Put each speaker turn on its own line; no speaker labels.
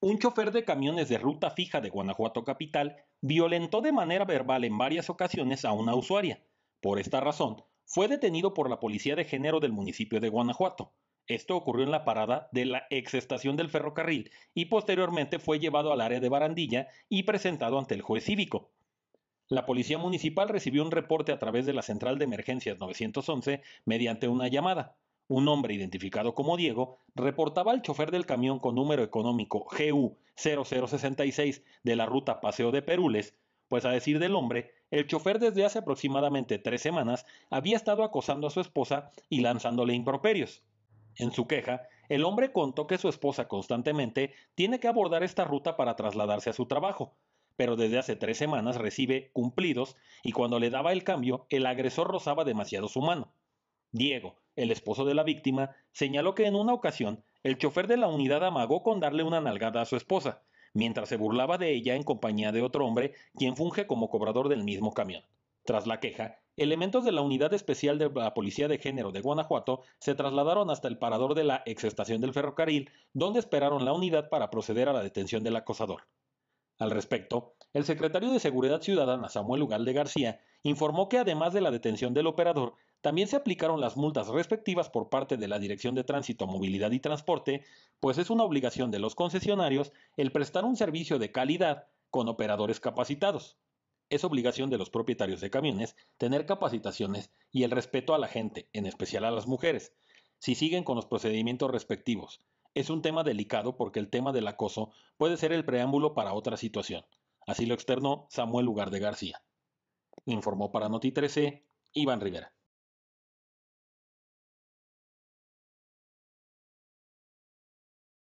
un chofer de camiones de ruta fija de Guanajuato Capital violentó de manera verbal en varias ocasiones a una usuaria. Por esta razón, fue detenido por la Policía de Género del municipio de Guanajuato. Esto ocurrió en la parada de la exestación del ferrocarril y posteriormente fue llevado al área de Barandilla y presentado ante el juez cívico. La Policía Municipal recibió un reporte a través de la Central de Emergencias 911 mediante una llamada un hombre identificado como Diego, reportaba al chofer del camión con número económico GU0066 de la ruta Paseo de Perules, pues a decir del hombre, el chofer desde hace aproximadamente tres semanas había estado acosando a su esposa y lanzándole improperios. En su queja, el hombre contó que su esposa constantemente tiene que abordar esta ruta para trasladarse a su trabajo, pero desde hace tres semanas recibe cumplidos y cuando le daba el cambio, el agresor rozaba demasiado su mano. Diego, el esposo de la víctima, señaló que en una ocasión el chofer de la unidad amagó con darle una nalgada a su esposa, mientras se burlaba de ella en compañía de otro hombre, quien funge como cobrador del mismo camión. Tras la queja, elementos de la Unidad Especial de la Policía de Género de Guanajuato se trasladaron hasta el parador de la exestación del ferrocarril, donde esperaron la unidad para proceder a la detención del acosador. Al respecto, el secretario de Seguridad Ciudadana Samuel Ugalde García informó que además de la detención del operador, también se aplicaron las multas respectivas por parte de la Dirección de Tránsito, Movilidad y Transporte, pues es una obligación de los concesionarios el prestar un servicio de calidad con operadores capacitados. Es obligación de los propietarios de camiones tener capacitaciones y el respeto a la gente, en especial a las mujeres, si siguen con los procedimientos respectivos. Es un tema delicado porque el tema del acoso puede ser el preámbulo para otra situación. Así lo externó Samuel de García. Informó para Noti 13 Iván Rivera.